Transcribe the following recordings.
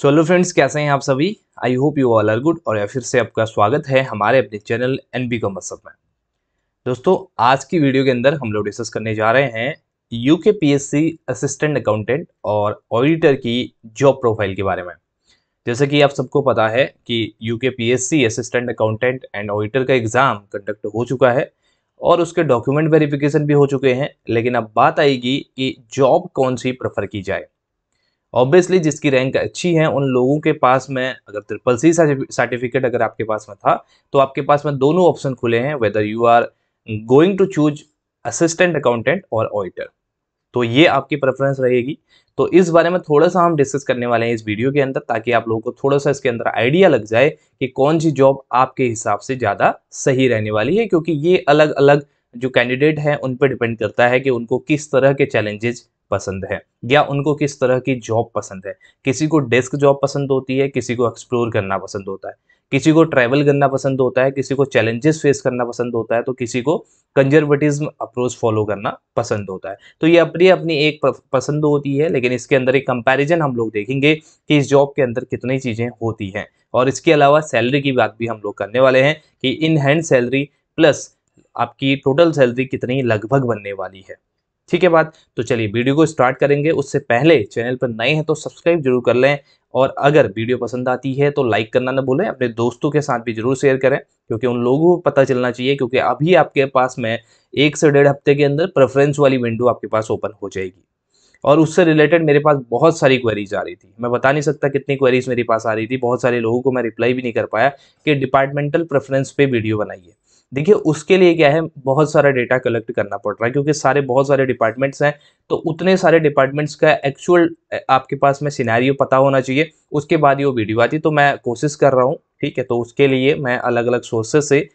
चलो फ्रेंड्स कैसे हैं आप सभी I hope you all are good और फिर से आपका स्वागत है हमारे अपने चैनल एन बी कॉमर्सअप में दोस्तों आज की वीडियो के अंदर हम लोग डिस्कस करने जा रहे हैं U K P S C assistant accountant और ऑडिटर की जॉब प्रोफाइल के बारे में जैसे कि आप सबको पता है कि U K P S C assistant accountant and auditor का एग्ज़ाम कंडक्ट हो चुका है और उसके डॉक्यूमेंट वेरिफिकेशन भी हो चुके हैं लेकिन अब बात आएगी कि जॉब कौन सी प्रेफर की जाए ऑब्वियसली जिसकी रैंक अच्छी है उन लोगों के पास में अगर ट्रिपल सी सर्टिफिकेट अगर आपके पास में था तो आपके पास में दोनों ऑप्शन खुले हैं whether you are going to choose assistant accountant और ऑडिटर तो ये आपकी प्रेफरेंस रहेगी तो इस बारे में थोड़ा सा हम डिस्कस करने वाले हैं इस वीडियो के अंदर ताकि आप लोगों को थोड़ा सा इसके अंदर आइडिया लग जाए कि कौन सी जॉब आपके हिसाब से ज़्यादा सही रहने वाली है क्योंकि ये अलग अलग जो कैंडिडेट हैं उन पर डिपेंड करता है कि उनको किस तरह के चैलेंजेस पसंद है या उनको किस तरह की जॉब पसंद है किसी को डेस्क जॉब पसंद होती है किसी को एक्सप्लोर करना पसंद होता है किसी को ट्रैवल करना पसंद होता है किसी को चैलेंजेस फेस करना पसंद होता है तो किसी को कंजर्वेटिज्म अप्रोच फॉलो करना पसंद होता है तो ये अपनी अपनी एक पसंद होती है लेकिन इसके अंदर एक कंपैरिजन हम लोग देखेंगे कि इस जॉब के अंदर कितनी चीज़ें होती हैं और इसके अलावा सैलरी की बात भी हम लोग करने वाले हैं कि इन हैंड सैलरी प्लस आपकी टोटल सैलरी कितनी लगभग बनने वाली है ठीक है बात तो चलिए वीडियो को स्टार्ट करेंगे उससे पहले चैनल पर नए हैं तो सब्सक्राइब जरूर कर लें और अगर वीडियो पसंद आती है तो लाइक करना ना भूलें अपने दोस्तों के साथ भी जरूर शेयर करें क्योंकि उन लोगों को पता चलना चाहिए क्योंकि अभी आपके पास में एक से डेढ़ हफ्ते के अंदर प्रेफरेंस वाली विंडो आपके पास ओपन हो जाएगी और उससे रिलेटेड मेरे पास बहुत सारी क्वेरीज आ रही थी मैं बता नहीं सकता कितनी क्वेरीज मेरे पास आ रही थी बहुत सारे लोगों को मैं रिप्लाई भी नहीं कर पाया कि डिपार्टमेंटल प्रेफरेंस पे वीडियो बनाइए देखिए उसके लिए क्या है बहुत सारा डेटा कलेक्ट करना पड़ रहा है क्योंकि सारे बहुत सारे डिपार्टमेंट्स हैं तो उतने सारे डिपार्टमेंट्स का एक्चुअल आपके पास में सिनेरियो पता होना चाहिए उसके बाद ही वो वीडियो आती तो मैं कोशिश कर रहा हूँ ठीक है तो उसके लिए मैं अलग अलग सोर्सेज से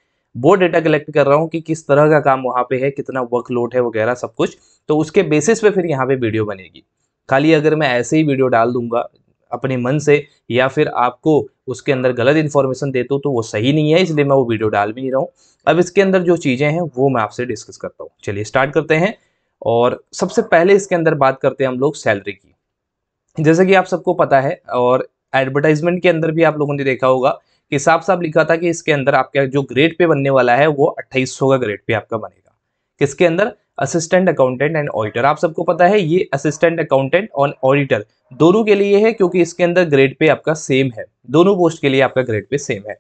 वो डेटा कलेक्ट कर रहा हूँ कि किस तरह का काम वहाँ पर है कितना वर्कलोड है वगैरह सब कुछ तो उसके बेसिस पर फिर यहाँ पर वीडियो बनेगी खाली अगर मैं ऐसे ही वीडियो डाल दूंगा अपने मन से या फिर आपको उसके अंदर गलत इन्फॉर्मेशन देता हूँ तो वो सही नहीं है इसलिए मैं वो वीडियो डाल भी नहीं रहा हूँ अब इसके अंदर जो चीज़ें हैं वो मैं आपसे डिस्कस करता हूँ चलिए स्टार्ट करते हैं और सबसे पहले इसके अंदर बात करते हैं हम लोग सैलरी की जैसे कि आप सबको पता है और एडवर्टाइजमेंट के अंदर भी आप लोगों ने देखा होगा कि साफ साफ लिखा था कि इसके अंदर आपका जो ग्रेड पे बनने वाला है वो अट्ठाईस का ग्रेड पे आपका बनेगा किसके अंदर असिस्टेंट अकाउंटेंट एंड ऑडिटर आप सबको पता है ये असिस्टेंट अकाउंटेंट और ऑडिटर दोनों के लिए है क्योंकि इसके अंदर ग्रेड पे आपका सेम है दोनों पोस्ट के लिए आपका ग्रेड पे सेम है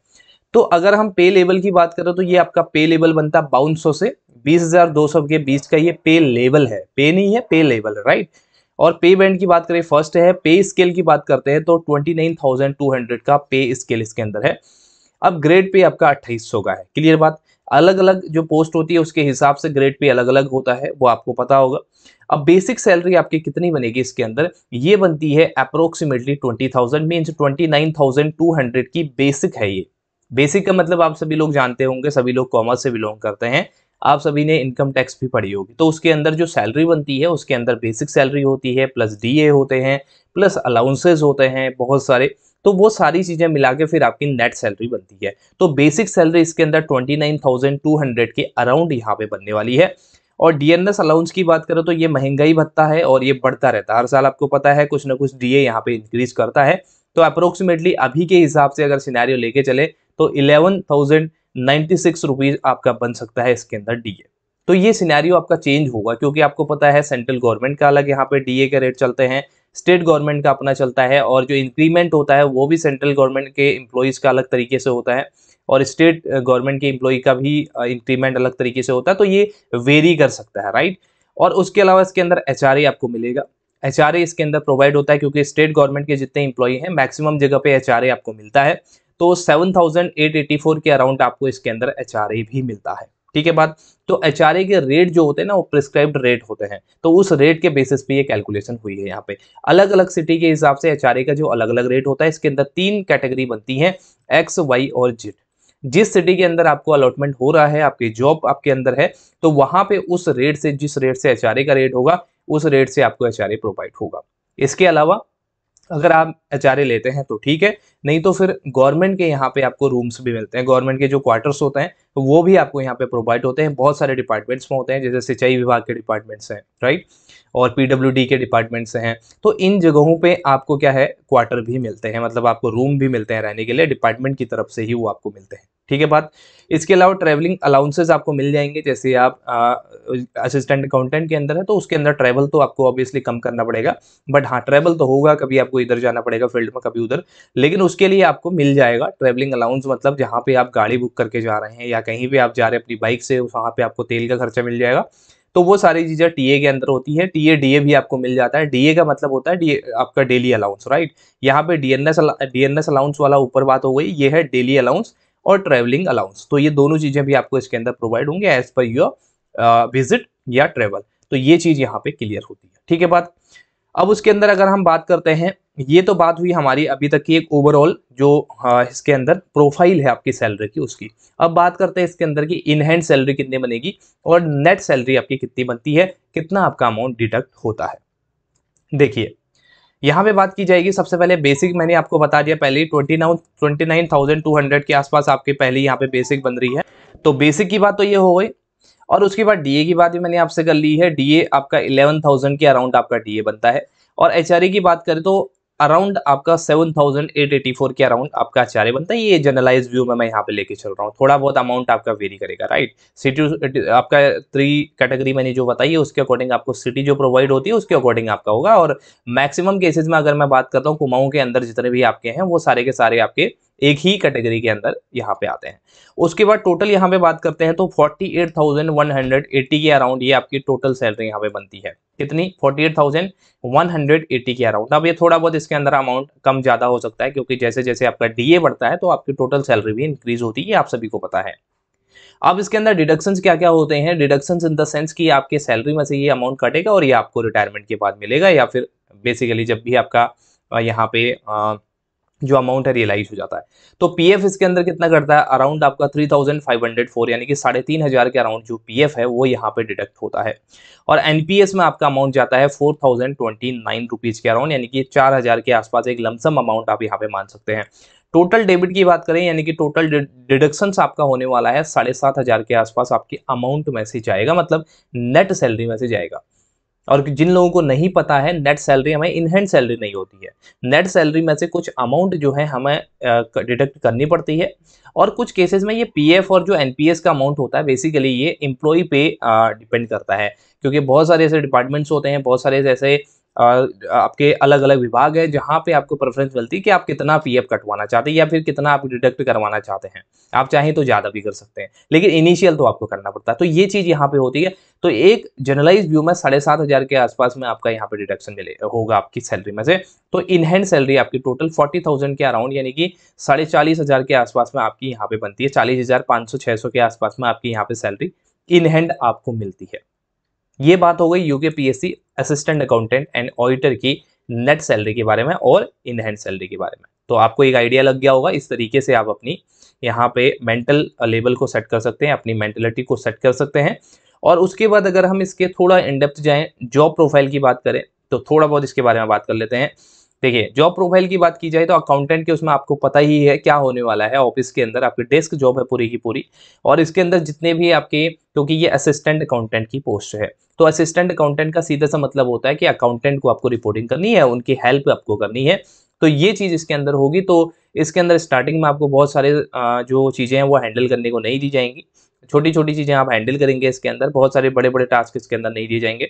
तो अगर हम पे लेवल की बात करें तो ये आपका पे लेवल बनता बाउन सौ से बीस के बीच का ये पे लेवल है पे नहीं है पे लेवल राइट और पे बैंड की बात करें फर्स्ट है पे स्केल की बात करते हैं तो 29,200 का पे स्केल इसके अंदर है अब ग्रेड पे आपका 2800 का है क्लियर बात अलग अलग जो पोस्ट होती है उसके हिसाब से ग्रेड पे अलग अलग होता है वो आपको पता होगा अब बेसिक सैलरी आपकी कितनी बनेगी इसके अंदर ये बनती है approximately twenty thousand means twenty nine thousand two hundred की बेसिक है ये बेसिक का मतलब आप सभी लोग जानते होंगे सभी लोग कॉमर्स से बिलोंग करते हैं आप सभी ने इनकम टैक्स भी पढ़ी होगी तो उसके अंदर जो सैलरी बनती है उसके अंदर बेसिक सैलरी होती है प्लस डीए होते हैं प्लस अलाउंसेज होते हैं बहुत सारे तो वो सारी चीज़ें मिला के फिर आपकी नेट सैलरी बनती है तो बेसिक सैलरी इसके अंदर twenty nine thousand two hundred के अराउंड यहाँ पे बनने वाली है और डीएनएस अलाउंस की बात करें तो ये महंगाई भत्ता है और ये बढ़ता रहता है हर साल आपको पता है कुछ ना कुछ डीए यहाँ पे इंक्रीज करता है तो अप्रोक्सीमेटली अभी के हिसाब से अगर सिनेरियो लेके चले तो eleven thousand ninety six rupees आपका बन सकता है इसके अंदर डीए तो ये सिनेरियो आपका चेंज होगा क्योंकि आपको पता है सेंट्रल गवर्नमेंट का अलग यहाँ पे डीए के रेट चलते हैं स्टेट गवर्नमेंट का अपना चलता है और जो इंक्रीमेंट होता है वो भी सेंट्रल गवर्नमेंट के एम्प्लॉयज़ का अलग तरीके से होता है और स्टेट गवर्नमेंट के एम्प्लॉई का भी इंक्रीमेंट अलग तरीके से होता है तो ये वेरी कर सकता है राइट और उसके अलावा इसके अंदर एच आपको मिलेगा एच इसके अंदर प्रोवाइड होता है क्योंकि स्टेट गवर्नमेंट के जितने एम्प्लॉय हैं मैक्सिमम जगह पे एच आपको मिलता है तो 7,884 के अराउंड आपको इसके अंदर एच भी मिलता है ठीक है बात तो एच के रेट जो होते हैं ना वो प्रिस्क्राइब्ड रेट होते हैं तो उस रेट के बेसिस पे ये कैलकुलेशन हुई है यहाँ पे अलग अलग सिटी के हिसाब से एच का जो अलग अलग रेट होता है इसके अंदर तीन कैटेगरी बनती हैं एक्स वाई और जिट जिस सिटी के अंदर आपको अलॉटमेंट हो रहा है आपकी जॉब आपके अंदर है तो वहाँ पे उस रेट से जिस रेट से एच का रेट होगा उस रेट से आपको एच प्रोवाइड होगा इसके अलावा अगर आप एच लेते हैं तो ठीक है नहीं तो फिर गवर्नमेंट के यहाँ पे आपको रूम्स भी मिलते हैं गवर्नमेंट के जो क्वार्टर्स होते हैं वो भी आपको यहाँ पे प्रोवाइड होते हैं बहुत सारे डिपार्टमेंट्स में होते हैं जैसे सिंचाई विभाग के डिपार्टमेंट्स हैं राइट और पीडब्ल्यू के डिपार्टमेंट्स हैं तो इन जगहों पर आपको क्या है क्वार्टर भी मिलते हैं मतलब आपको रूम भी मिलते हैं रहने के लिए डिपार्टमेंट की तरफ से ही वो आपको मिलते हैं ठीक है बात इसके अलावा ट्रैवलिंग अलाउंसेज आपको मिल जाएंगे जैसे आप असिस्टेंट अकाउंटेंट के अंदर है तो उसके अंदर ट्रैवल तो आपको ऑब्वियसली कम करना पड़ेगा बट हाँ ट्रैवल तो होगा कभी आपको इधर जाना पड़ेगा फील्ड में कभी उधर लेकिन उसके लिए आपको मिल जाएगा ट्रैवलिंग अलाउंस मतलब जहाँ पे आप गाड़ी बुक करके जा रहे हैं या कहीं भी आप जा रहे हैं अपनी बाइक से वहाँ पे आपको तेल का खर्चा मिल जाएगा तो वो सारी चीज़ें टीए के अंदर होती है टीए ए भी आपको मिल जाता है डीए का मतलब होता है डी आपका डेली अलाउंस राइट यहाँ पे डीएनएस डीएनएस अलाउंस वाला ऊपर बात हो गई ये है डेली अलाउंस और ट्रेवलिंग अलाउंस तो ये दोनों चीज़ें भी आपको इसके अंदर प्रोवाइड होंगे एज पर योर विजिट या ट्रेवल तो ये चीज़ यहाँ पे क्लियर होती है ठीक है बात अब उसके अंदर अगर हम बात करते हैं ये तो बात हुई हमारी अभी तक की एक ओवरऑल जो हाँ, इसके अंदर प्रोफाइल है आपकी सैलरी की उसकी अब बात करते हैं इसके अंदर की इनहैंड सैलरी कितनी बनेगी और नेट सैलरी आपकी कितनी बनती है कितना आपका अमाउंट डिडक्ट होता है देखिए यहाँ पे बात की जाएगी सबसे पहले बेसिक मैंने आपको बता दिया पहले twenty nine twenty nine thousand two hundred के आसपास आपकी पहली यहाँ पे बेसिक बन रही है तो बेसिक की बात तो ये हो गई और उसके बाद डीए की बात भी मैंने आपसे कर ली है डीए आपका इलेवन थाउजेंड के अराउंड आपका डीए बनता है और एच की बात करें तो अराउंड आपका 7884 के अराउंड आपका आचार्य बनता है ये जनरलाइज व्यू में मैं यहाँ पे लेके चल रहा हूँ थोड़ा बहुत अमाउंट आपका वेरी करेगा राइट सिटी आपका थ्री कैटेगरी मैंने जो बताई है उसके अकॉर्डिंग आपको सिटी जो प्रोवाइड होती है उसके अकॉर्डिंग आपका होगा और मैक्सिमम केसेज में अगर मैं बात करता हूँ कुमाऊँ के अंदर जितने भी आपके हैं वो सारे के सारे आपके एक ही कैटेगरी के अंदर यहाँ पे आते हैं उसके बाद टोटल यहाँ पे बात करते हैं तो 48,180 के अराउंड ये आपकी टोटल सैलरी यहाँ पे बनती है कितनी 48,180 के अराउंड अब ये थोड़ा बहुत इसके अंदर अमाउंट कम ज़्यादा हो सकता है क्योंकि जैसे जैसे आपका डीए बढ़ता है तो आपकी टोटल सैलरी भी इंक्रीज होती है आप सभी को पता है अब इसके अंदर डिडक्शंस क्या क्या होते हैं डिडक्शन इन द सेंस की आपके सैलरी में से ये अमाउंट कटेगा और ये आपको रिटायरमेंट के बाद मिलेगा या फिर बेसिकली जब भी आपका यहाँ पे आ, जो अमाउंट है रियलाइज हो जाता है तो पीएफ इसके अंदर कितना करता है अराउंड आपका three thousand five hundred four यानी कि साढ़े तीन हज़ार के अराउंड जो पीएफ है वो यहाँ पे डिडक्ट होता है और एनपीएस में आपका अमाउंट जाता है four thousand twenty nine rupees के अराउंड यानी कि चार हज़ार के आसपास एक लमसम अमाउंट आप यहाँ पे मान सकते हैं टोटल डेबिट की बात करें यानी कि टोटल डिडक्शन आपका होने वाला है साढ़े सात हज़ार के आसपास आपके अमाउंट में से जाएगा मतलब नेट सैलरी में से जाएगा और जिन लोगों को नहीं पता है नेट सैलरी हमें इनहैंड सैलरी नहीं होती है नेट सैलरी में से कुछ अमाउंट जो है हमें डिडक्ट करनी पड़ती है और कुछ केसेस में ये पीएफ और जो एनपीएस का अमाउंट होता है बेसिकली ये एम्प्लॉय पे डिपेंड करता है क्योंकि बहुत सारे ऐसे डिपार्टमेंट्स होते हैं बहुत सारे ऐसे आपके अलग अलग विभाग है जहाँ पे आपको प्रेफरेंस मिलती है कि आप कितना पीएफ कटवाना चाहते हैं या फिर कितना आप डिडक्ट करवाना चाहते हैं आप चाहें तो ज़्यादा भी कर सकते हैं लेकिन इनिशियल तो आपको करना पड़ता है तो ये चीज़ यहाँ पे होती है तो एक जनरलाइज व्यू में साढ़े सात हज़ार के आसपास में आपका यहाँ पे डिडक्शन मिले होगा आपकी सैलरी में से तो इनहैंड सैलरी आपकी टोटल फोर्टी थाउजेंड के अराउंड यानी कि साढ़े चालीस हज़ार के आसपास में आपकी यहाँ पे बनती है चालीस हज़ार पाँच सौ सौ के आसपास में आपकी यहाँ पे सैलरी इनहैंड आपको मिलती है ये बात हो गई UK PSC assistant accountant and auditor की नेट सैलरी के बारे में और इनहैंड सैलरी के बारे में तो आपको एक आइडिया लग गया होगा इस तरीके से आप अपनी यहाँ पे मेंटल लेवल को सेट कर सकते हैं अपनी मेंटेलिटी को सेट कर सकते हैं और उसके बाद अगर हम इसके थोड़ा इनडेप्थ जाएं जॉब प्रोफाइल की बात करें तो थोड़ा बहुत इसके बारे में बात कर लेते हैं देखिए जॉब प्रोफाइल की बात की जाए तो अकाउंटेंट के उसमें आपको पता ही है क्या होने वाला है ऑफिस के अंदर आपकी डेस्क जॉब है पूरी की पूरी और इसके अंदर जितने भी आपके क्योंकि तो ये असिस्टेंट अकाउंटेंट की पोस्ट है तो असिस्टेंट अकाउंटेंट का सीधा सा मतलब होता है कि अकाउंटेंट को आपको रिपोर्टिंग करनी है उनकी हेल्प आपको करनी है तो ये चीज़ इसके अंदर होगी तो इसके अंदर स्टार्टिंग में आपको बहुत सारे जो चीज़ें हैं वो हैंडल करने को नहीं दी जाएंगी छोटी छोटी चीज़ें आप हैंडल करेंगे इसके अंदर बहुत सारे बड़े बड़े टास्क इसके अंदर नहीं दिए जाएंगे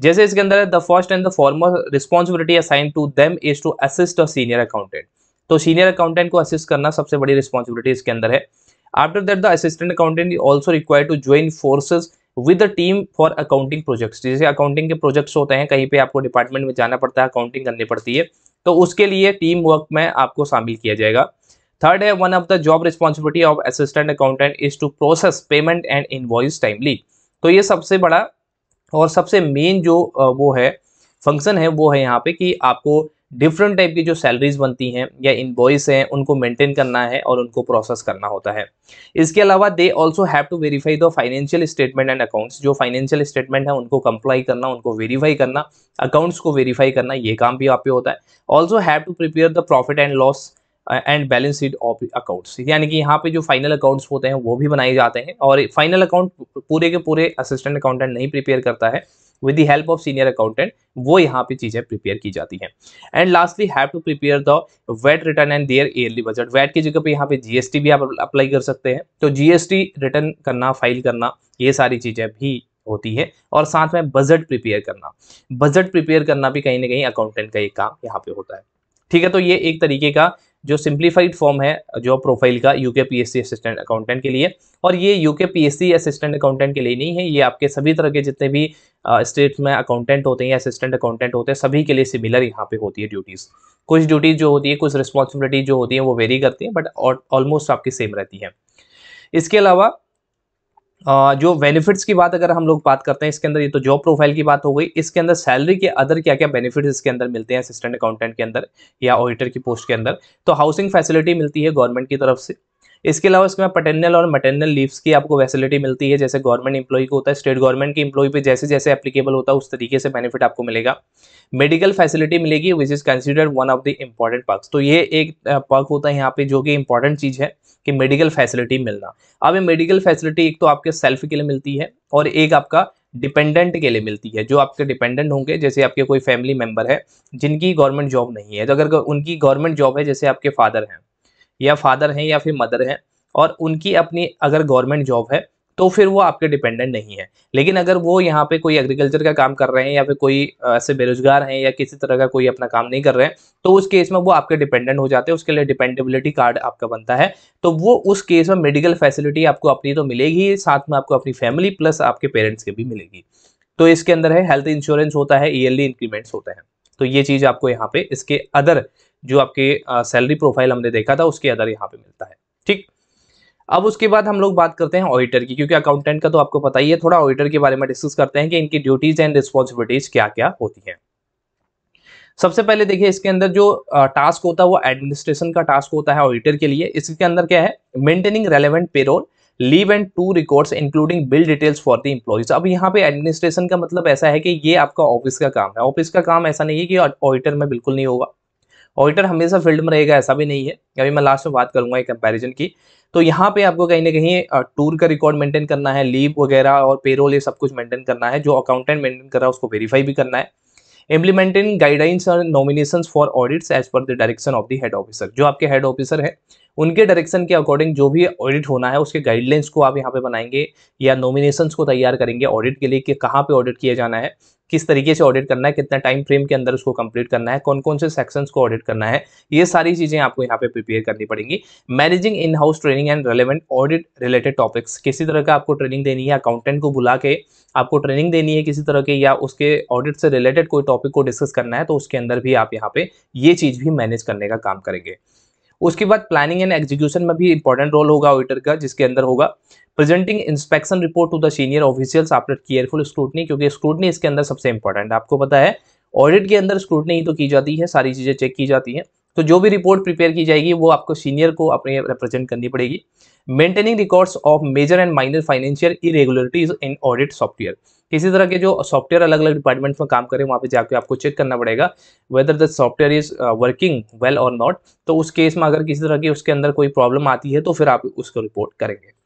जैसे इसके अंदर है the first and the former responsibility assign to them is to assist a senior accountant तो सीनियर अकाउंटेंट को असिस्ट करना सबसे बड़ी रिस्पॉन्सिबिलिटी इसके अंदर है after that the assistant accountant is also require to join forces with the team for accounting projects जैसे accounting के प्रोजेक्ट्स होते हैं कहीं पे आपको डिपार्टमेंट में जाना पड़ता है अकाउंटिंग करनी पड़ती है तो उसके लिए टीम वर्क में आपको शामिल किया जाएगा थर्ड है one of the job responsibility of assistant accountant is to process payment and invoice timely तो ये सबसे बड़ा और सबसे मेन जो वो है फंक्शन है वो है यहाँ पे कि आपको डिफरेंट टाइप की जो सैलरीज बनती हैं या इनवॉइस हैं उनको मेंटेन करना है और उनको प्रोसेस करना होता है इसके अलावा they also have to verify the financial statement and accounts जो फाइनेंशियल स्टेटमेंट है उनको कंप्लाई करना उनको वेरीफाई करना अकाउंट्स को वेरीफाई करना ये काम भी आप पे होता है also have to prepare the profit and loss and balance sheet of accounts यानी कि यहाँ पे जो फाइनल अकाउंट्स होते हैं वो भी बनाए जाते हैं और फाइनल अकाउंट पूरे के पूरे असिस्टेंट अकाउंटेंट नहीं प्रिपेयर करता है with the help of senior accountant वो यहाँ पे चीज़ें प्रिपेयर की जाती हैं and lastly have to prepare the VAT return and their yearly budget VAT की जगह पे यहाँ पे जीएसटी भी आप अप्लाई कर सकते हैं तो जीएसटी रिटर्न करना फाइल करना ये सारी चीज़ें भी होती है और साथ में बजट प्रिपेयर करना बजट प्रिपेयर करना भी कहीं ना कहीं अकाउंटेंट का एक काम यहाँ पे होता है ठीक है तो ये एक तरीके का जो सिंप्लीफाइड फॉर्म है जो प्रोफाइल का यूके पीएससी असिस्टेंट अकाउंटेंट के लिए और ये यूके पीएससी असिस्टेंट अकाउंटेंट के लिए नहीं है ये आपके सभी तरह के जितने भी स्टेट में अकाउंटेंट होते हैं या असिस्टेंट अकाउंटेंट होते हैं सभी के लिए सिमिलर यहाँ पे होती है ड्यूटीज़ कुछ ड्यूटीज़ जो होती है कुछ रिस्पॉन्सिबिलिटी जो होती है वो वेरी करती है बट ऑलमोस्ट आपकी सेम रहती है इसके अलावा जो बेनिफिट्स की बात अगर हम लोग बात करते हैं इसके अंदर ये तो जॉब प्रोफाइल की बात हो गई इसके अंदर सैलरी के अदर क्या क्या बेनिफिट्स इसके अंदर मिलते हैं असिस्टेंट अकाउंटेंट के अंदर या ऑडिटर की पोस्ट के अंदर तो हाउसिंग फैसिलिटी मिलती है गवर्नमेंट की तरफ से इसके अलावा इसमें पटेनल और मटर्नल लीव्स की आपको फैसिलिटी मिलती है जैसे गवर्नमेंट इंप्लॉई को होता है स्टेट गवर्नमेंट के इंप्लॉई पे जैसे जैसे एप्लीकेबल होता है उस तरीके से बेनिफिट आपको मिलेगा मेडिकल फैसिलिटी मिलेगी which is considered one of the important perk तो ये एक पर्क होता है यहाँ पे जो कि इंपॉर्टेंट चीज़ है कि मेडिकल फैसिलिटी मिलना अब ये मेडिकल फैसिलिटी एक तो आपके सेल्फ के लिए मिलती है और एक आपका डिपेंडेंट के लिए मिलती है जो आपके डिपेंडेंट होंगे जैसे आपके कोई फैमिली मेम्बर है जिनकी गवर्नमेंट जॉब नहीं है तो अगर उनकी गवर्नमेंट जॉब है जैसे आपके फादर हैं या फादर हैं या फिर मदर हैं और उनकी अपनी अगर गवर्नमेंट जॉब है तो फिर वो आपके डिपेंडेंट नहीं है लेकिन अगर वो यहाँ पे कोई एग्रीकल्चर का काम कर रहे हैं या फिर कोई ऐसे बेरोजगार हैं या किसी तरह का कोई अपना काम नहीं कर रहे हैं तो उस केस में वो आपके डिपेंडेंट हो जाते हैं उसके लिए डिपेंडेबिलिटी कार्ड आपका बनता है तो वो उस केस में मेडिकल फैसिलिटी आपको अपनी तो मिलेगी साथ में आपको अपनी फैमिली प्लस आपके पेरेंट्स के भी मिलेगी तो इसके अंदर है हेल्थ इंश्योरेंस होता है ईयरली इंक्रीमेंट्स होते हैं तो ये चीज़ आपको यहाँ पे इसके अदर जो आपके सैलरी प्रोफाइल हमने देखा था उसके आधार यहाँ पे मिलता है ठीक अब उसके बाद हम लोग बात करते हैं ऑडिटर की क्योंकि अकाउंटेंट का तो आपको पता ही है थोड़ा ऑडिटर के बारे में डिस्कस करते हैं कि इनकी ड्यूटीज एंड रिस्पॉन्सिबिलिटीज क्या क्या होती है सबसे पहले देखिए इसके अंदर जो टास्क होता है वो एडमिनिस्ट्रेशन का टास्क होता है ऑडिटर के लिए इसके अंदर क्या है maintaining relevant payroll leave and to records including bill details for the employees अब यहाँ पे एडमिनिस्ट्रेशन का मतलब ऐसा है कि ये आपका ऑफिस का काम है ऑफिस का काम ऐसा नहीं है कि ऑडिटर में बिल्कुल नहीं होगा ऑडिटर हमेशा फील्ड में रहेगा ऐसा भी नहीं है अभी मैं लास्ट में बात करूंगा एक कंपैरिजन की तो यहाँ पे आपको कहीं ना कहीं टूर का रिकॉर्ड मेंटेन करना है लीव वगैरह और पेरोल ये सब कुछ मेंटेन करना है जो अकाउंटेंट मेंटेन कर रहा है उसको वेरीफाई भी करना है इम्प्लीमेंटिंग गाइडलाइंस और nomination for audits as per the direction of the head officer जो आपके हेड ऑफिसर है उनके डायरेक्शन के अकॉर्डिंग जो भी ऑडिट होना है उसके गाइडलाइंस को आप यहाँ पे बनाएंगे या नॉमिनेशंस को तैयार करेंगे ऑडिट के लिए कि कहाँ पे ऑडिट किया जाना है किस तरीके से ऑडिट करना है कितना टाइम फ्रेम के अंदर उसको कंप्लीट करना है कौन कौन से सेक्शंस को ऑडिट करना है ये सारी चीज़ें आपको यहाँ पे प्रिपेयर करनी पड़ेंगी managing in house training and relevant audit related topics किसी तरह का आपको ट्रेनिंग देनी है अकाउंटेंट को बुला के आपको ट्रेनिंग देनी है किसी तरह के या उसके ऑडिट से रिलेटेड कोई टॉपिक को डिस्कस करना है तो उसके अंदर भी आप यहाँ पे ये चीज़ भी मैनेज करने का काम करेंगे उसके बाद प्लानिंग एंड एग्जीक्यूशन में भी इंपॉर्टेंट रोल होगा ऑडिटर का जिसके अंदर होगा presenting inspection report to the senior officials after careful scrutiny क्योंकि स्क्रूटनी इसके अंदर सबसे इंपॉर्टेंट आपको पता है ऑडिट के अंदर स्क्रूटनी ही तो की जाती है सारी चीज़ें चेक की जाती हैं तो जो भी रिपोर्ट प्रिपेयर की जाएगी वो आपको सीनियर को अपने रिप्रेजेंट करनी पड़ेगी maintaining records of major and minor financial irregularities in audit software किसी तरह के जो सॉफ्टवेयर अलग अलग डिपार्टमेंट्स में काम करें वहाँ पे जाके आपको चेक करना पड़ेगा whether the software is working well और नॉट तो उस केस में अगर किसी तरह की उसके अंदर कोई प्रॉब्लम आती है तो फिर आप उसको रिपोर्ट करेंगे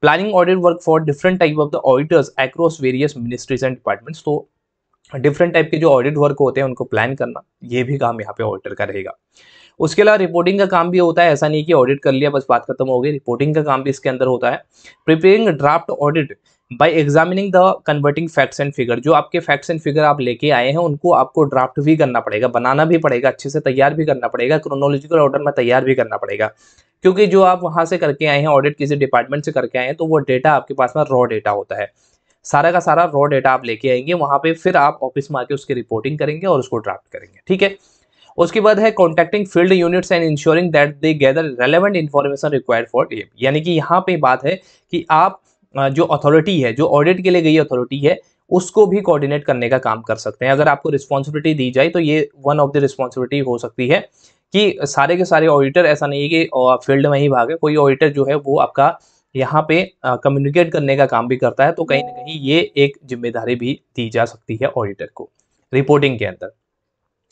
planning audit work for different type of the auditors across various ministries and departments तो डिफरेंट टाइप के जो ऑडिट वर्क होते हैं उनको प्लान करना ये भी काम यहाँ पे ऑडिटर का रहेगा उसके अलावा रिपोर्टिंग का काम भी होता है ऐसा नहीं कि ऑडिट कर लिया बस बात खत्म हो गई रिपोर्टिंग का काम भी इसके अंदर होता है preparing draft audit by examining the converting facts and figure जो आपके फैक्ट्स एंड फिगर आप लेके आए हैं उनको आपको ड्राफ्ट भी करना पड़ेगा बनाना भी पड़ेगा अच्छे से तैयार भी करना पड़ेगा क्रोनोलॉजिकल ऑर्डर में तैयार भी करना पड़ेगा क्योंकि जो आप वहां से करके आए हैं ऑडिट किसी डिपार्टमेंट से करके आए हैं तो वो डेटा आपके पास में रॉ डेटा होता है सारा का सारा रॉ डेटा आप लेके आएंगे वहां पे फिर आप ऑफिस में आके उसकी रिपोर्टिंग करेंगे और उसको ड्राफ्ट करेंगे ठीक है उसके बाद है contacting field units and ensuring that they gather relevant information required for app यानी कि यहाँ पे बात है कि आप जो अथॉरिटी है जो ऑडिट के लिए गई अथॉरिटी है उसको भी कोऑर्डिनेट करने का काम कर सकते हैं अगर आपको रिस्पॉन्सिबिलिटी दी जाए तो ये वन ऑफ द रिस्पॉन्सिबिलिटी हो सकती है कि सारे के सारे ऑडिटर ऐसा नहीं है कि फील्ड में ही भागे कोई ऑडिटर जो है वो आपका यहाँ पे कम्युनिकेट करने का काम भी करता है तो कहीं ना कहीं ये एक जिम्मेदारी भी दी जा सकती है ऑडिटर को रिपोर्टिंग के अंदर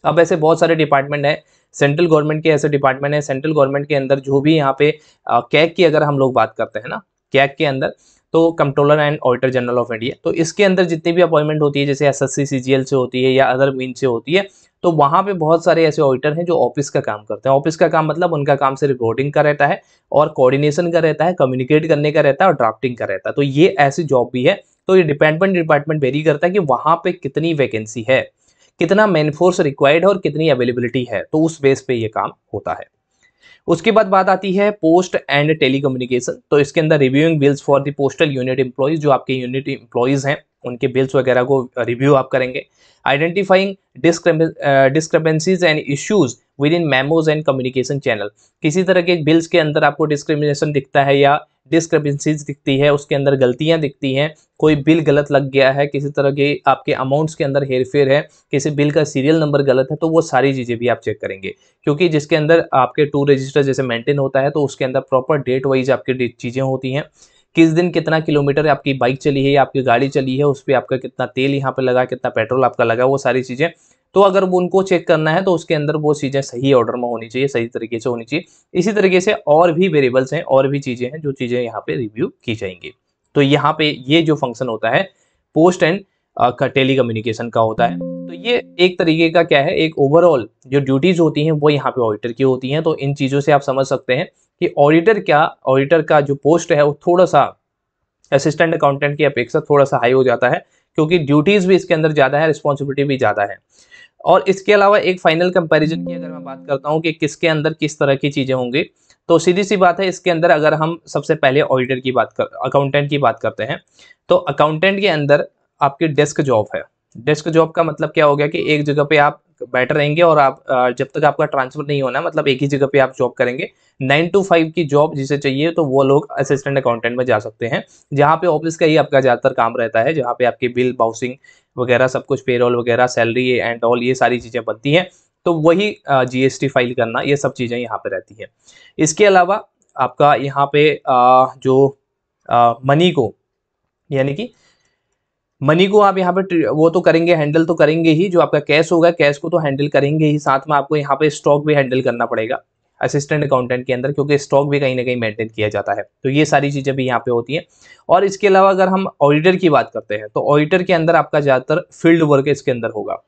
अब ऐसे बहुत सारे डिपार्टमेंट हैं सेंट्रल गवर्नमेंट के ऐसे डिपार्टमेंट हैं सेंट्रल गवर्नमेंट के अंदर जो भी यहाँ पे कैक की अगर हम लोग बात करते हैं ना कैक के अंदर तो controller and auditor general of India तो इसके अंदर जितनी भी अपॉइंटमेंट होती है जैसे एस एस से होती है या अदर मीन से होती है तो वहाँ पे बहुत सारे ऐसे ऑडिटर हैं जो ऑफिस का काम करते हैं ऑफिस का काम मतलब उनका काम से रिकॉर्डिंग का रहता है और कोऑर्डिनेशन का रहता है कम्युनिकेट करने का रहता है और ड्राफ्टिंग का रहता है तो ये ऐसी जॉब भी है तो ये डिपार्टमेंट डिपार्टमेंट वेरी करता है कि वहाँ पर कितनी वैकेंसी है कितना मैनफोर्स रिक्वायर्ड है और कितनी अवेलेबिलिटी है तो उस बेस पे ये काम होता है उसके बाद बात आती है पोस्ट एंड टेलीकम्युनिकेशन तो इसके अंदर reviewing bills for the postal unit employees जो आपके यूनिट एम्प्लॉयज हैं उनके बिल्स वगैरह को रिव्यू आप करेंगे identifying discrepancies and issues within memos and communication channel किसी तरह के बिल्स के अंदर आपको डिस्क्रिमिनेशन दिखता है या डिस्क्रिपेंसीज दिखती है उसके अंदर गलतियां दिखती हैं कोई बिल गलत लग गया है किसी तरह के आपके अमाउंट्स के अंदर हेर फेर है किसी बिल का सीरियल नंबर गलत है तो वो सारी चीज़ें भी आप चेक करेंगे क्योंकि जिसके अंदर आपके टू रजिस्टर जैसे मेंटेन होता है तो उसके अंदर प्रॉपर डेट वाइज आपकी चीज़ें होती हैं किस दिन कितना किलोमीटर आपकी बाइक चली है या आपकी गाड़ी चली है उस पर आपका कितना तेल यहाँ पर लगा कितना पेट्रोल आपका लगा वो सारी चीज़ें तो अगर वो उनको चेक करना है तो उसके अंदर वो चीज़ें सही ऑर्डर में होनी चाहिए सही तरीके से होनी चाहिए इसी तरीके से और भी वेरिएबल्स हैं और भी चीज़ें हैं जो चीज़ें यहाँ पे रिव्यू की जाएंगी तो यहाँ पे ये जो फंक्शन होता है पोस्ट एंड टेली कम्युनिकेशन का होता है तो ये एक तरीके का क्या है एक ओवरऑल जो ड्यूटीज होती हैं वो यहाँ पे ऑडिटर की होती हैं तो इन चीज़ों से आप समझ सकते हैं कि ऑडिटर क्या ऑडिटर का जो पोस्ट है वो थोड़ा सा असिस्टेंट अकाउंटेंट की अपेक्षा थोड़ा सा हाई हो जाता है क्योंकि ड्यूटीज़ भी इसके अंदर ज़्यादा है रिस्पॉन्सिबिलिटी भी ज़्यादा है और इसके अलावा एक फाइनल कंपेरिजन की अगर मैं बात करता हूँ कि किसके अंदर किस तरह की चीज़ें होंगी तो सीधी सी बात है इसके अंदर अगर हम सबसे पहले ऑडिटर की बात कर अकाउंटेंट की बात करते हैं तो अकाउंटेंट के अंदर आपकी डेस्क जॉब है डेस्क जॉब का मतलब क्या हो गया कि एक जगह पे आप बैठे रहेंगे और आप जब तक आपका ट्रांसफर नहीं होना मतलब एक ही जगह पे आप जॉब करेंगे नाइन टू फाइव की जॉब जिसे चाहिए तो वो लोग असिस्टेंट अकाउंटेंट में जा सकते हैं जहाँ पे ऑफिस का ही आपका ज़्यादातर काम रहता है जहाँ पे आपके बिल बाउसिंग वगैरह सब कुछ पेरोल वगैरह सैलरी एंड ऑल ये सारी चीज़ें बनती हैं तो वही जीएसटी फाइल करना ये सब चीज़ें यहाँ पे रहती हैं इसके अलावा आपका यहाँ पे जो मनी को यानी कि मनी को आप यहाँ पे वो तो करेंगे हैंडल तो करेंगे ही जो आपका कैश होगा कैश को तो हैंडल करेंगे ही साथ में आपको यहाँ पे स्टॉक भी हैंडल करना पड़ेगा असिस्टेंट अकाउंटेंट के अंदर क्योंकि स्टॉक भी कहीं ना कहीं मेंटेन किया जाता है तो ये सारी चीज़ें भी यहाँ पे होती हैं और इसके अलावा अगर हम ऑडिटर की बात करते हैं तो ऑडिटर के अंदर आपका ज़्यादातर फील्ड वर्क इसके अंदर होगा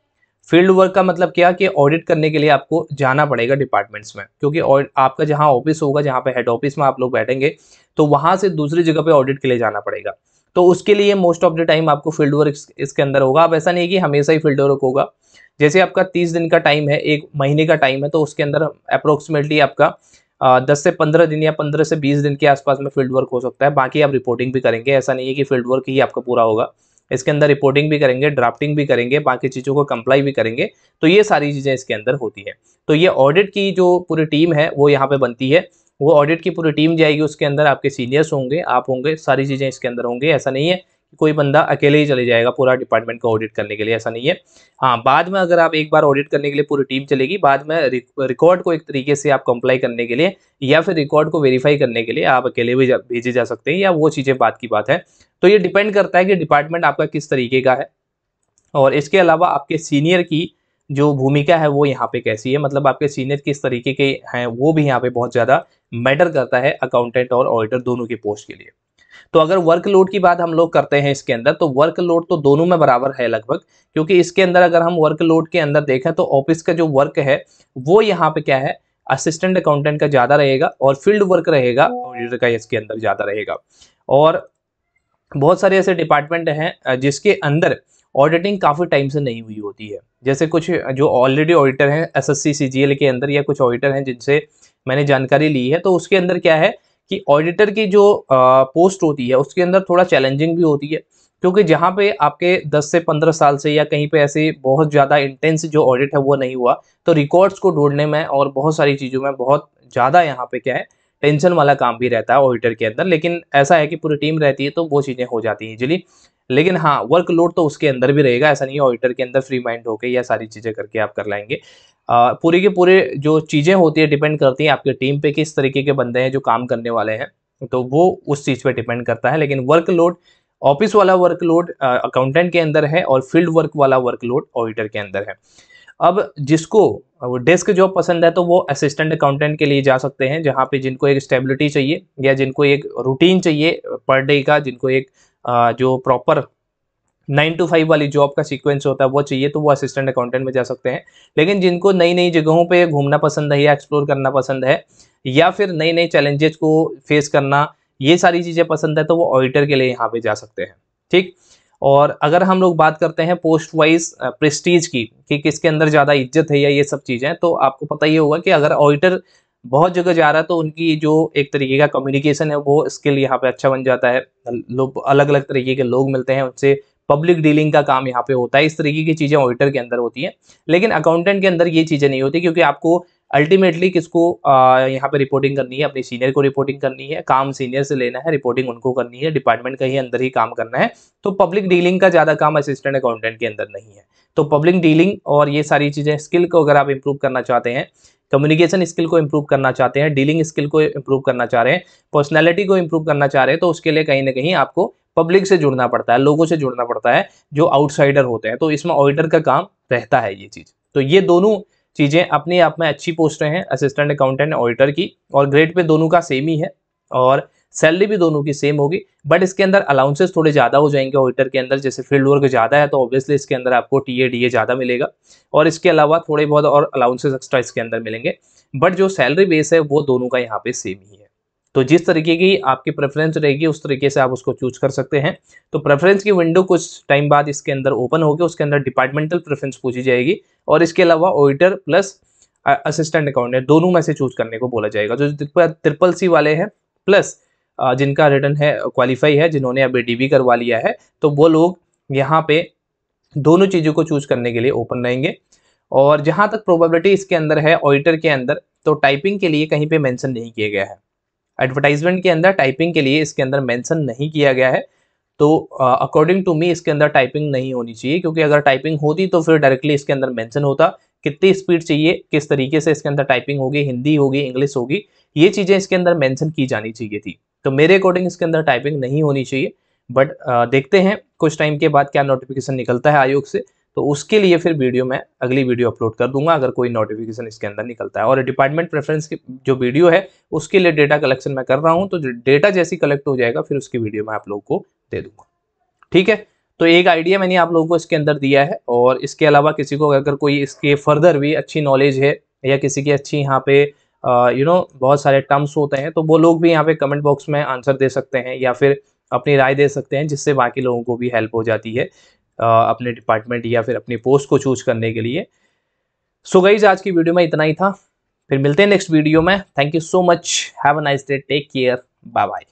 फील्ड वर्क का मतलब क्या कि ऑडिट करने के लिए आपको जाना पड़ेगा डिपार्टमेंट्स में क्योंकि आपका जहाँ ऑफिस होगा जहाँ पे हेड ऑफिस में आप लोग बैठेंगे तो वहाँ से दूसरी जगह पे ऑडिट के लिए जाना पड़ेगा तो उसके लिए मोस्ट ऑफ द टाइम आपको फील्ड वर्क इसके अंदर होगा अब ऐसा नहीं कि हमेशा ही फील्ड वर्क होगा जैसे आपका तीस दिन का टाइम है एक महीने का टाइम है तो उसके अंदर अप्रोक्सीमेटली आपका दस से पंद्रह दिन या पंद्रह से बीस दिन के आसपास में फील्ड वर्क हो सकता है बाकी आप रिपोर्टिंग भी करेंगे ऐसा नहीं है कि फील्ड वर्क ही आपका पूरा होगा इसके अंदर रिपोर्टिंग भी करेंगे ड्राफ्टिंग भी करेंगे बाकी चीज़ों को कंप्लाई भी करेंगे तो ये सारी चीज़ें इसके अंदर होती है तो ये ऑडिट की जो पूरी टीम है वो यहाँ पे बनती है वो ऑडिट की पूरी टीम जाएगी उसके अंदर आपके सीनियर्स होंगे आप होंगे सारी चीज़ें इसके अंदर होंगी ऐसा नहीं है कि कोई बंदा अकेले ही चले जाएगा पूरा डिपार्टमेंट को ऑडिट करने के लिए ऐसा नहीं है हाँ बाद में अगर आप एक बार ऑडिट करने के लिए पूरी टीम चलेगी बाद में रिकॉर्ड को एक तरीके से आप कंप्लाई करने के लिए या फिर रिकॉर्ड को वेरीफाई करने के लिए आप अकेले भी भेजे जा सकते हैं या वो चीज़ें बात की बात है तो ये डिपेंड करता है कि डिपार्टमेंट आपका किस तरीके का है और इसके अलावा आपके सीनियर की जो भूमिका है वो यहाँ पे कैसी है मतलब आपके सीनियर किस तरीके के हैं वो भी यहाँ पे बहुत ज़्यादा मैटर करता है अकाउंटेंट और ऑडिटर दोनों की पोस्ट के लिए तो अगर वर्कलोड की बात हम लोग करते हैं इसके अंदर तो वर्कलोड तो दोनों में बराबर है लगभग क्योंकि इसके अंदर अगर हम वर्कलोड के अंदर देखें तो ऑफिस का जो वर्क है वो यहाँ पे क्या है असिस्टेंट अकाउंटेंट का ज़्यादा रहेगा और फील्ड वर्क रहेगा ऑडिटर का इसके अंदर ज़्यादा रहेगा और बहुत सारे ऐसे डिपार्टमेंट हैं जिसके अंदर ऑडिटिंग काफ़ी टाइम से नहीं हुई होती है जैसे कुछ जो ऑलरेडी ऑडिटर हैं एस एस सी के अंदर या कुछ ऑडिटर हैं जिनसे मैंने जानकारी ली है तो उसके अंदर क्या है कि ऑडिटर की जो पोस्ट होती है उसके अंदर थोड़ा चैलेंजिंग भी होती है क्योंकि जहाँ पे आपके 10 से 15 साल से या कहीं पे ऐसे बहुत ज़्यादा इंटेंस जो ऑडिट है वो नहीं हुआ तो रिकॉर्ड्स को ढूंढने में और बहुत सारी चीज़ों में बहुत ज़्यादा यहाँ पे क्या है टेंशन वाला काम भी रहता है ऑडिटर के अंदर लेकिन ऐसा है कि पूरी टीम रहती है तो वो चीज़ें हो जाती हैं इजिली लेकिन हाँ वर्कलोड तो उसके अंदर भी रहेगा ऐसा नहीं है ऑडिटर के अंदर फ्री माइंड होकर यह सारी चीज़ें करके आप कर लाएंगे पूरी के पूरे जो चीज़ें होती है डिपेंड करती हैं आपकी टीम पे किस तरीके के बंदे हैं जो काम करने वाले हैं तो वो उस चीज़ पे डिपेंड करता है लेकिन वर्कलोड ऑफिस वाला वर्कलोड अकाउंटेंट के अंदर है और फील्ड वर्क वाला वर्कलोड ऑडिटर के अंदर है अब जिसको डेस्क जॉब पसंद है तो वो असिस्टेंट अकाउंटेंट के लिए जा सकते हैं जहाँ पे जिनको एक स्टेबिलिटी चाहिए या जिनको एक रूटीन चाहिए पर डे का जिनको एक जो प्रॉपर नाइन टू फाइव वाली जॉब का सीक्वेंस होता है वो चाहिए तो वो असिस्टेंट अकाउंटेंट में जा सकते हैं लेकिन जिनको नई नई जगहों पे घूमना पसंद है या एक्सप्लोर करना पसंद है या फिर नई नई चैलेंजेस को फेस करना ये सारी चीज़ें पसंद है तो वो ऑडिटर के लिए यहाँ पे जा सकते हैं ठीक और अगर हम लोग बात करते हैं पोस्ट वाइज प्रेस्टीज की कि किसके अंदर ज़्यादा इज्जत है या ये सब चीज़ें तो आपको पता ही होगा कि अगर ऑडिटर बहुत जगह जा रहा है तो उनकी जो एक तरीके का कम्युनिकेशन है वो स्किल यहाँ पे अच्छा बन जाता है लोग अलग अलग तरीके के लोग मिलते हैं उनसे पब्लिक डीलिंग का काम यहाँ पे होता है इस तरीके की चीज़ें ऑडिटर के अंदर होती हैं लेकिन अकाउंटेंट के अंदर ये चीज़ें नहीं होती क्योंकि आपको अल्टीमेटली किसको यहाँ पे रिपोर्टिंग करनी है अपने सीनियर को रिपोर्टिंग करनी है काम सीनियर से लेना है रिपोर्टिंग उनको करनी है डिपार्टमेंट का ही अंदर ही काम करना है तो पब्लिक डीलिंग का ज़्यादा काम असिस्टेंट अकाउंटेंट के अंदर नहीं है तो पब्लिक डीलिंग और ये सारी चीज़ें स्किल को अगर आप इंप्रूव करना चाहते हैं कम्युनिकेशन स्किल को इंप्रूव करना चाहते हैं डीलिंग स्किल को इंप्रूव करना चाह रहे हैं पर्सनैलिटी को इंप्रूव करना चाह रहे हैं तो उसके लिए कहीं ना कहीं आपको पब्लिक से जुड़ना पड़ता है लोगों से जुड़ना पड़ता है जो आउटसाइडर होते हैं तो इसमें ऑडिटर का काम रहता है ये चीज़ तो ये दोनों चीज़ें अपने आप में अच्छी पोस्टें हैं असिस्टेंट अकाउंटेंट ऑडिटर की और ग्रेड पे दोनों का सेम ही है और सैलरी भी दोनों की सेम होगी बट इसके अंदर अलाउंसेस थोड़े ज़्यादा हो जाएंगे ऑडिटर के अंदर जैसे फील्ड वर्क ज़्यादा है तो ऑब्वियसली इसके अंदर आपको टी ए डी ए ज़्यादा मिलेगा और इसके अलावा थोड़े बहुत और अलाउंसेस एक्स्ट्रा इसके अंदर मिलेंगे बट जो सैलरी बेस है वो दोनों का यहाँ पर सेम ही है तो जिस तरीके की आपकी प्रेफरेंस रहेगी उस तरीके से आप उसको चूज कर सकते हैं तो प्रेफरेंस की विंडो कुछ टाइम बाद इसके अंदर ओपन होगी उसके अंदर डिपार्टमेंटल प्रेफरेंस पूछी जाएगी और इसके अलावा ऑडिटर प्लस असिस्टेंट अकाउंटेंट दोनों में से चूज करने को बोला जाएगा जो ट्रिपल सी वाले हैं प्लस जिनका रिटर्न है क्वालिफाई है जिन्होंने अभी डी करवा लिया है तो वो लोग यहाँ पे दोनों चीज़ों को चूज करने के लिए ओपन रहेंगे और जहाँ तक प्रोबेबिलिटी इसके अंदर है ऑडिटर के अंदर तो टाइपिंग के लिए कहीं पे मेंशन नहीं किया गया है एडवर्टाइजमेंट के अंदर टाइपिंग के लिए इसके अंदर मेंशन नहीं किया गया है तो अकॉर्डिंग टू मी इसके अंदर टाइपिंग नहीं होनी चाहिए क्योंकि अगर टाइपिंग होती तो फिर डायरेक्टली इसके अंदर मेंशन होता कितनी स्पीड चाहिए किस तरीके से इसके अंदर टाइपिंग होगी हिंदी होगी इंग्लिश होगी ये चीज़ें इसके अंदर मेंशन की जानी चाहिए थी तो मेरे अकॉर्डिंग इसके अंदर टाइपिंग नहीं होनी चाहिए बट देखते हैं कुछ टाइम के बाद क्या नोटिफिकेशन निकलता है आयोग से तो उसके लिए फिर वीडियो मैं अगली वीडियो अपलोड कर दूंगा अगर कोई नोटिफिकेशन इसके अंदर निकलता है और डिपार्टमेंट प्रेफरेंस की जो वीडियो है उसके लिए डेटा कलेक्शन मैं कर रहा हूँ तो डेटा जैसी कलेक्ट हो जाएगा फिर उसकी वीडियो मैं आप लोग को दे दूंगा ठीक है तो एक आइडिया मैंने आप लोगों को इसके अंदर दिया है और इसके अलावा किसी को अगर कोई इसके फर्दर भी अच्छी नॉलेज है या किसी की अच्छी यहाँ पे यू नो बहुत सारे टर्म्स होते हैं तो वो लोग भी यहाँ पे कमेंट बॉक्स में आंसर दे सकते हैं या फिर अपनी राय दे सकते हैं जिससे बाकी लोगों को भी हेल्प हो जाती है अपने डिपार्टमेंट या फिर अपनी पोस्ट को चूज करने के लिए सो so गईज आज की वीडियो में इतना ही था फिर मिलते हैं नेक्स्ट वीडियो में thank you so much have a nice day take care bye bye